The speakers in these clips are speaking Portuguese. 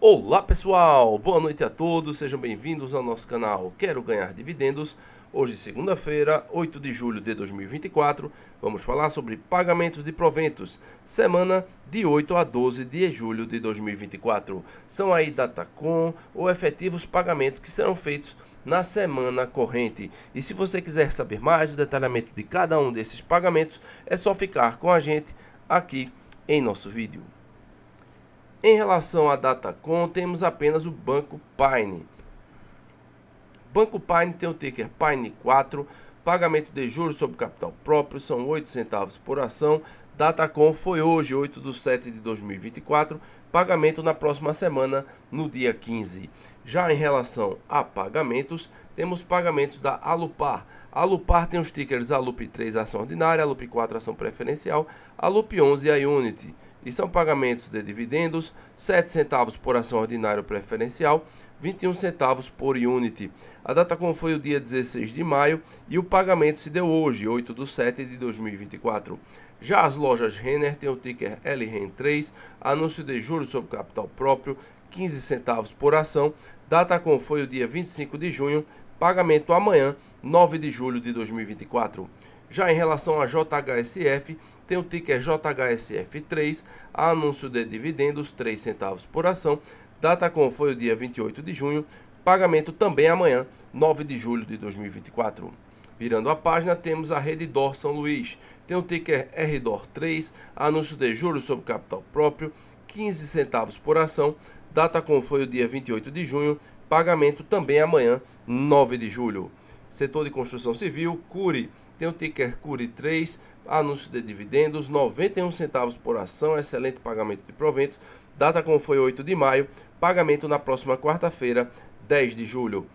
Olá pessoal, boa noite a todos, sejam bem-vindos ao nosso canal Quero Ganhar Dividendos. Hoje, segunda-feira, 8 de julho de 2024, vamos falar sobre pagamentos de proventos, semana de 8 a 12 de julho de 2024. São aí datacom ou efetivos pagamentos que serão feitos na semana corrente. E se você quiser saber mais do detalhamento de cada um desses pagamentos, é só ficar com a gente aqui em nosso vídeo. Em relação à Datacom, temos apenas o Banco Pine. Banco Pine tem o ticker é Pine 4, pagamento de juros sobre capital próprio são 8 centavos por ação, Datacom foi hoje, 8 de 7 de 2024, pagamento na próxima semana, no dia 15. Já em relação a pagamentos, temos pagamentos da Alupar. A Alupar tem os tickers Alup 3 ação ordinária, Alup 4 ação preferencial, Alup 11 a Unity. E são pagamentos de dividendos, 7 centavos por ação ordinária preferencial, 21 centavos por Unity. A data como foi o dia 16 de maio e o pagamento se deu hoje, 8 de 7 de 2024. Já as lojas lojas Renner tem o ticker LREN3, anúncio de juros sobre capital próprio, 15 centavos por ação, data com foi o dia 25 de junho, pagamento amanhã, 9 de julho de 2024. Já em relação a JHSF, tem o ticker JHSF3, anúncio de dividendos, 3 centavos por ação, data com foi o dia 28 de junho, pagamento também amanhã, 9 de julho de 2024. Virando a página, temos a Rede Dor São Luís tem o ticker RDOR3, anúncio de juros sobre capital próprio, 15 centavos por ação, data como foi o dia 28 de junho, pagamento também amanhã, 9 de julho. Setor de construção civil, Curi, tem o ticker Curi 3, anúncio de dividendos, 91 centavos por ação, excelente pagamento de proventos, data como foi 8 de maio, pagamento na próxima quarta-feira, 10 de julho.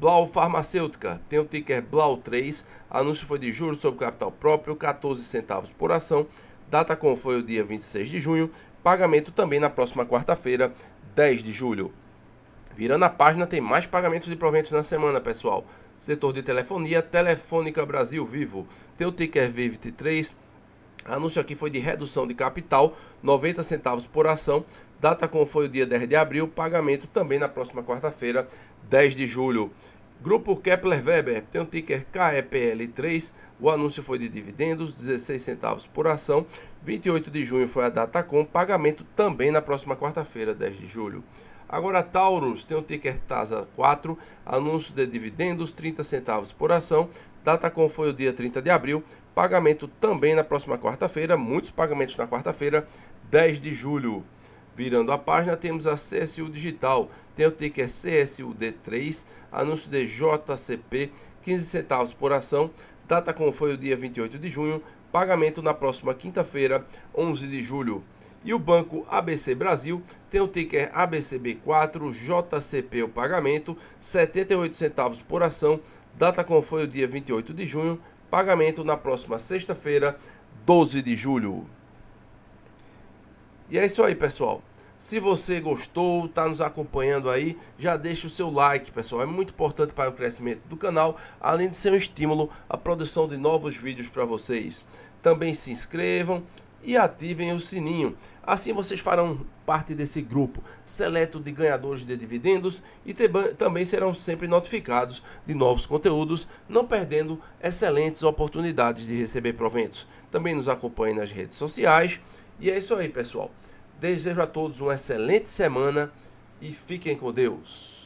Blau Farmacêutica tem o ticker BLAU3, anúncio foi de juros sobre capital próprio, 14 centavos por ação, data com foi o dia 26 de junho, pagamento também na próxima quarta-feira, 10 de julho. Virando a página, tem mais pagamentos de proventos na semana, pessoal. Setor de telefonia, Telefônica Brasil Vivo, tem o ticker Vivit 3 anúncio aqui foi de redução de capital, 90 centavos por ação, data como foi o dia 10 de abril, pagamento também na próxima quarta-feira, 10 de julho. Grupo Kepler Weber tem o um ticker KEPL3. O anúncio foi de dividendos, 16 centavos por ação. 28 de junho foi a data com pagamento também na próxima quarta-feira, 10 de julho. Agora Taurus tem o um ticker TASA 4, anúncio de dividendos, 30 centavos por ação. Data com foi o dia 30 de abril, pagamento também na próxima quarta-feira, muitos pagamentos na quarta-feira, 10 de julho. Virando a página, temos a CSU Digital. Tem o ticker CSUD3, anúncio de JCP, 15 centavos por ação. Data como foi o dia 28 de junho, pagamento na próxima quinta-feira, 11 de julho. E o banco ABC Brasil tem o ticker ABCB4, JCP o pagamento, 78 centavos por ação. Data como foi o dia 28 de junho, pagamento na próxima sexta-feira, 12 de julho. E é isso aí, pessoal. Se você gostou, está nos acompanhando aí, já deixa o seu like, pessoal. É muito importante para o crescimento do canal, além de ser um estímulo à produção de novos vídeos para vocês. Também se inscrevam e ativem o sininho. Assim vocês farão parte desse grupo seleto de ganhadores de dividendos e também serão sempre notificados de novos conteúdos, não perdendo excelentes oportunidades de receber proventos. Também nos acompanhe nas redes sociais. E é isso aí, pessoal. Desejo a todos uma excelente semana e fiquem com Deus.